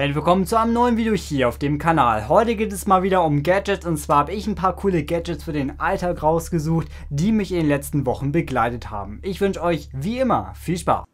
Hey, willkommen zu einem neuen Video hier auf dem Kanal. Heute geht es mal wieder um Gadgets und zwar habe ich ein paar coole Gadgets für den Alltag rausgesucht, die mich in den letzten Wochen begleitet haben. Ich wünsche euch wie immer viel Spaß.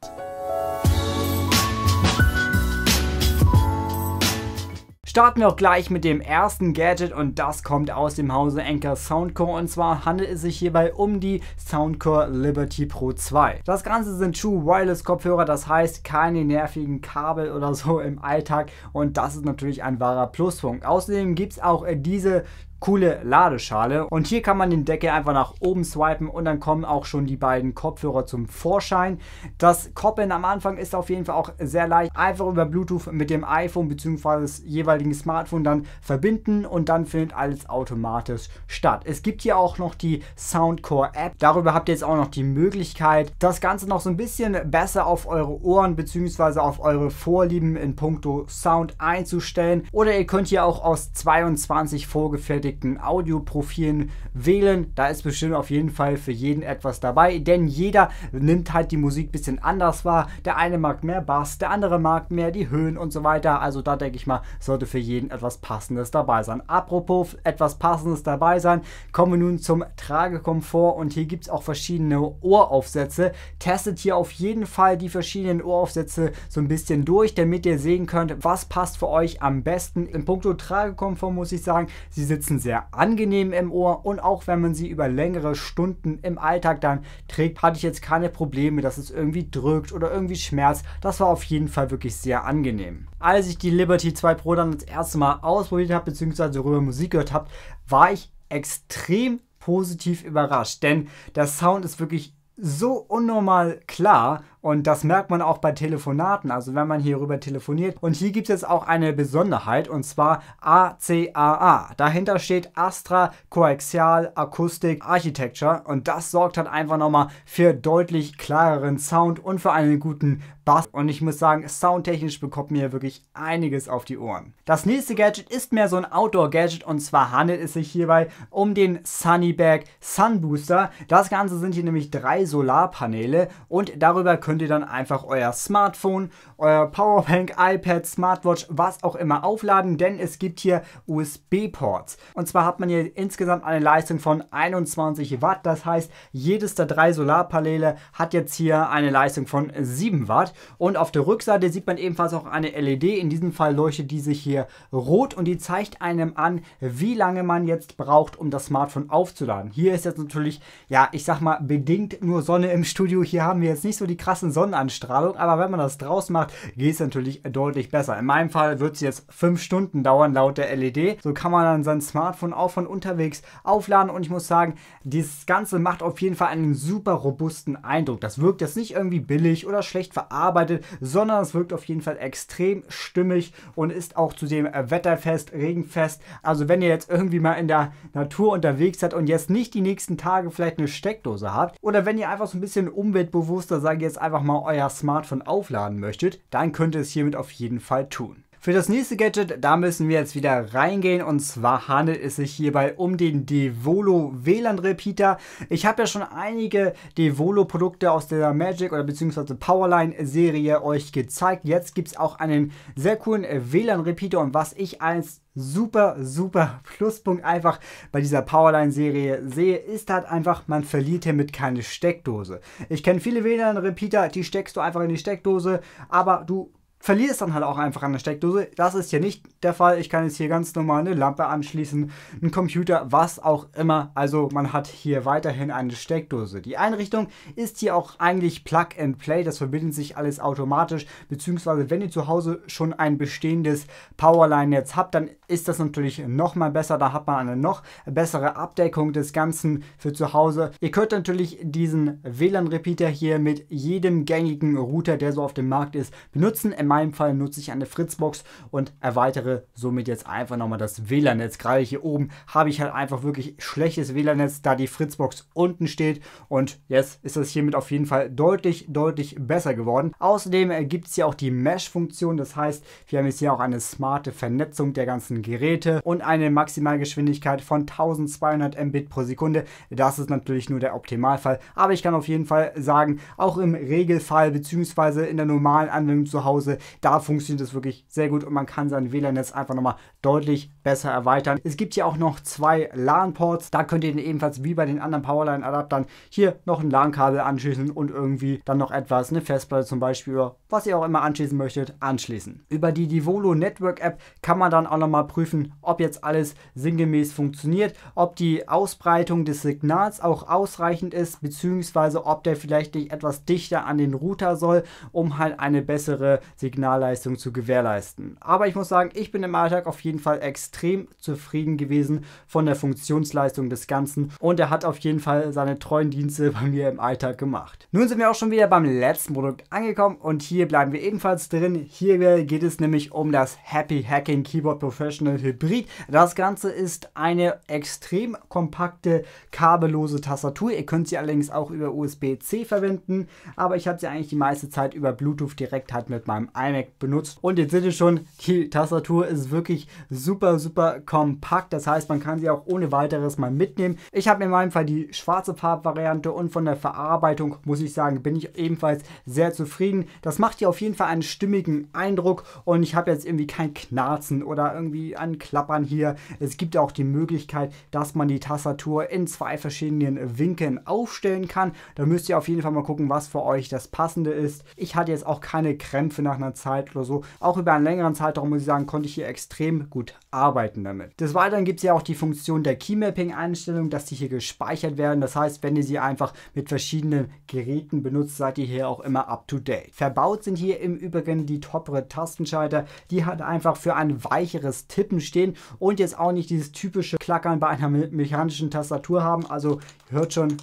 Starten wir auch gleich mit dem ersten Gadget und das kommt aus dem Hause Anker Soundcore und zwar handelt es sich hierbei um die Soundcore Liberty Pro 2. Das Ganze sind True Wireless Kopfhörer, das heißt keine nervigen Kabel oder so im Alltag und das ist natürlich ein wahrer Pluspunkt. Außerdem gibt es auch äh, diese coole Ladeschale. Und hier kann man den Deckel einfach nach oben swipen und dann kommen auch schon die beiden Kopfhörer zum Vorschein. Das Koppeln am Anfang ist auf jeden Fall auch sehr leicht. Einfach über Bluetooth mit dem iPhone bzw. des jeweiligen Smartphone dann verbinden und dann findet alles automatisch statt. Es gibt hier auch noch die Soundcore App. Darüber habt ihr jetzt auch noch die Möglichkeit, das Ganze noch so ein bisschen besser auf eure Ohren bzw. auf eure Vorlieben in puncto Sound einzustellen. Oder ihr könnt hier auch aus 22 vorgefertigten abgedeckten Audioprofilen wählen. Da ist bestimmt auf jeden Fall für jeden etwas dabei, denn jeder nimmt halt die Musik ein bisschen anders wahr. Der eine mag mehr Bass, der andere mag mehr die Höhen und so weiter. Also da denke ich mal, sollte für jeden etwas Passendes dabei sein. Apropos etwas Passendes dabei sein, kommen wir nun zum Tragekomfort und hier gibt es auch verschiedene Ohraufsätze. Testet hier auf jeden Fall die verschiedenen Ohraufsätze so ein bisschen durch, damit ihr sehen könnt, was passt für euch am besten. In puncto Tragekomfort muss ich sagen, sie sitzen Sitzen sehr angenehm im Ohr und auch wenn man sie über längere Stunden im Alltag dann trägt, hatte ich jetzt keine Probleme, dass es irgendwie drückt oder irgendwie schmerzt. Das war auf jeden Fall wirklich sehr angenehm. Als ich die Liberty 2 Pro dann das erste Mal ausprobiert habe, beziehungsweise darüber Musik gehört habe, war ich extrem positiv überrascht, denn der Sound ist wirklich so unnormal klar und das merkt man auch bei Telefonaten, also wenn man hierüber telefoniert. Und hier gibt es auch eine Besonderheit und zwar ACAA. Dahinter steht Astra Coaxial Acoustic Architecture und das sorgt halt einfach nochmal für deutlich klareren Sound und für einen guten Bass. Und ich muss sagen, soundtechnisch bekommt mir wirklich einiges auf die Ohren. Das nächste Gadget ist mehr so ein Outdoor-Gadget und zwar handelt es sich hierbei um den Sunnybag Sun Booster. Das Ganze sind hier nämlich drei Solarpaneele und darüber können könnt ihr dann einfach euer Smartphone, euer Powerbank, iPad, Smartwatch, was auch immer aufladen, denn es gibt hier USB-Ports. Und zwar hat man hier insgesamt eine Leistung von 21 Watt, das heißt, jedes der drei Solarpaneele hat jetzt hier eine Leistung von 7 Watt. Und auf der Rückseite sieht man ebenfalls auch eine LED, in diesem Fall leuchtet diese hier rot und die zeigt einem an, wie lange man jetzt braucht, um das Smartphone aufzuladen. Hier ist jetzt natürlich, ja, ich sag mal, bedingt nur Sonne im Studio. Hier haben wir jetzt nicht so die krasse krassen Sonnenanstrahlung, aber wenn man das draus macht, geht es natürlich deutlich besser. In meinem Fall wird es jetzt fünf Stunden dauern laut der LED. So kann man dann sein Smartphone auch von unterwegs aufladen und ich muss sagen, dieses Ganze macht auf jeden Fall einen super robusten Eindruck. Das wirkt jetzt nicht irgendwie billig oder schlecht verarbeitet, sondern es wirkt auf jeden Fall extrem stimmig und ist auch zudem äh, wetterfest, regenfest. Also wenn ihr jetzt irgendwie mal in der Natur unterwegs seid und jetzt nicht die nächsten Tage vielleicht eine Steckdose habt oder wenn ihr einfach so ein bisschen umweltbewusster, sage ich jetzt einfach mal euer Smartphone aufladen möchtet, dann könnt ihr es hiermit auf jeden Fall tun. Für das nächste Gadget, da müssen wir jetzt wieder reingehen und zwar handelt es sich hierbei um den Devolo WLAN Repeater. Ich habe ja schon einige Devolo Produkte aus der Magic oder beziehungsweise Powerline Serie euch gezeigt. Jetzt gibt es auch einen sehr coolen WLAN Repeater und was ich als super, super Pluspunkt einfach bei dieser Powerline-Serie sehe, ist halt einfach, man verliert hiermit keine Steckdose. Ich kenne viele WLAN-Repeater, die steckst du einfach in die Steckdose, aber du es dann halt auch einfach an der Steckdose. Das ist hier nicht der Fall. Ich kann jetzt hier ganz normal eine Lampe anschließen, einen Computer, was auch immer. Also man hat hier weiterhin eine Steckdose. Die Einrichtung ist hier auch eigentlich Plug and Play. Das verbindet sich alles automatisch. Beziehungsweise wenn ihr zu Hause schon ein bestehendes Powerline-Netz habt, dann ist das natürlich nochmal besser. Da hat man eine noch bessere Abdeckung des Ganzen für zu Hause. Ihr könnt natürlich diesen WLAN-Repeater hier mit jedem gängigen Router, der so auf dem Markt ist, benutzen meinem Fall nutze ich eine Fritzbox und erweitere somit jetzt einfach nochmal das WLAN-Netz. Gerade hier oben habe ich halt einfach wirklich schlechtes WLAN-Netz, da die Fritzbox unten steht. Und jetzt ist das hiermit auf jeden Fall deutlich, deutlich besser geworden. Außerdem äh, gibt es hier auch die Mesh-Funktion. Das heißt, wir haben jetzt hier auch eine smarte Vernetzung der ganzen Geräte und eine Maximalgeschwindigkeit von 1200 Mbit pro Sekunde. Das ist natürlich nur der Optimalfall. Aber ich kann auf jeden Fall sagen, auch im Regelfall bzw. in der normalen Anwendung zu Hause da funktioniert es wirklich sehr gut und man kann sein WLAN-Netz einfach nochmal deutlich besser erweitern. Es gibt hier auch noch zwei LAN-Ports. Da könnt ihr dann ebenfalls wie bei den anderen Powerline-Adaptern hier noch ein LAN-Kabel anschließen und irgendwie dann noch etwas, eine Festplatte zum Beispiel was ihr auch immer anschließen möchtet, anschließen. Über die Divolo Network App kann man dann auch nochmal prüfen, ob jetzt alles sinngemäß funktioniert, ob die Ausbreitung des Signals auch ausreichend ist, beziehungsweise ob der vielleicht nicht etwas dichter an den Router soll, um halt eine bessere Sicherheit Signalleistung zu gewährleisten. Aber ich muss sagen, ich bin im Alltag auf jeden Fall extrem zufrieden gewesen von der Funktionsleistung des Ganzen und er hat auf jeden Fall seine treuen Dienste bei mir im Alltag gemacht. Nun sind wir auch schon wieder beim letzten Produkt angekommen und hier bleiben wir ebenfalls drin. Hier geht es nämlich um das Happy Hacking Keyboard Professional Hybrid. Das Ganze ist eine extrem kompakte, kabellose Tastatur. Ihr könnt sie allerdings auch über USB-C verwenden, aber ich habe sie eigentlich die meiste Zeit über Bluetooth direkt halt mit meinem iMac benutzt. Und jetzt seht ihr schon, die Tastatur ist wirklich super, super kompakt. Das heißt, man kann sie auch ohne weiteres mal mitnehmen. Ich habe in meinem Fall die schwarze Farbvariante und von der Verarbeitung, muss ich sagen, bin ich ebenfalls sehr zufrieden. Das macht hier auf jeden Fall einen stimmigen Eindruck und ich habe jetzt irgendwie kein Knarzen oder irgendwie ein Klappern hier. Es gibt auch die Möglichkeit, dass man die Tastatur in zwei verschiedenen Winkeln aufstellen kann. Da müsst ihr auf jeden Fall mal gucken, was für euch das passende ist. Ich hatte jetzt auch keine Krämpfe nach einer einer Zeit oder so. Auch über einen längeren Zeitraum, muss ich sagen, konnte ich hier extrem gut arbeiten damit. Des Weiteren gibt es ja auch die Funktion der Keymapping-Einstellung, dass die hier gespeichert werden. Das heißt, wenn ihr sie einfach mit verschiedenen Geräten benutzt, seid ihr hier auch immer up to date. Verbaut sind hier im Übrigen die toppere Tastenschalter. Die hat einfach für ein weicheres Tippen stehen und jetzt auch nicht dieses typische Klackern bei einer mechanischen Tastatur haben. Also hört schon,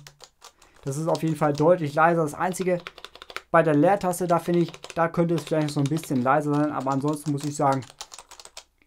das ist auf jeden Fall deutlich leiser. Das einzige, bei der Leertaste, da finde ich, da könnte es vielleicht so ein bisschen leiser sein, aber ansonsten muss ich sagen,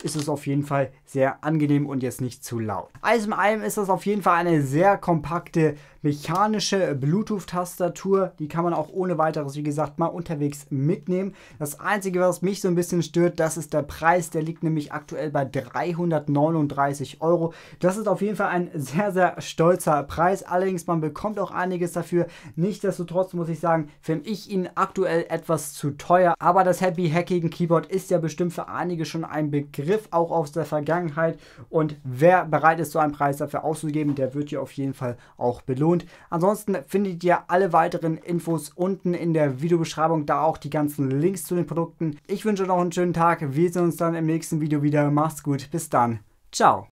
ist es auf jeden Fall sehr angenehm und jetzt nicht zu laut. Alles in allem ist das auf jeden Fall eine sehr kompakte mechanische Bluetooth-Tastatur. Die kann man auch ohne weiteres, wie gesagt, mal unterwegs mitnehmen. Das Einzige, was mich so ein bisschen stört, das ist der Preis. Der liegt nämlich aktuell bei 339 Euro. Das ist auf jeden Fall ein sehr, sehr stolzer Preis. Allerdings, man bekommt auch einiges dafür. Nichtsdestotrotz muss ich sagen, finde ich ihn aktuell etwas zu teuer. Aber das Happy Hacking Keyboard ist ja bestimmt für einige schon ein Begriff, auch aus der Vergangenheit. Vergangenheit. Und wer bereit ist, so einen Preis dafür auszugeben, der wird dir auf jeden Fall auch belohnt. Ansonsten findet ihr alle weiteren Infos unten in der Videobeschreibung, da auch die ganzen Links zu den Produkten. Ich wünsche noch einen schönen Tag. Wir sehen uns dann im nächsten Video wieder. Macht's gut. Bis dann. Ciao.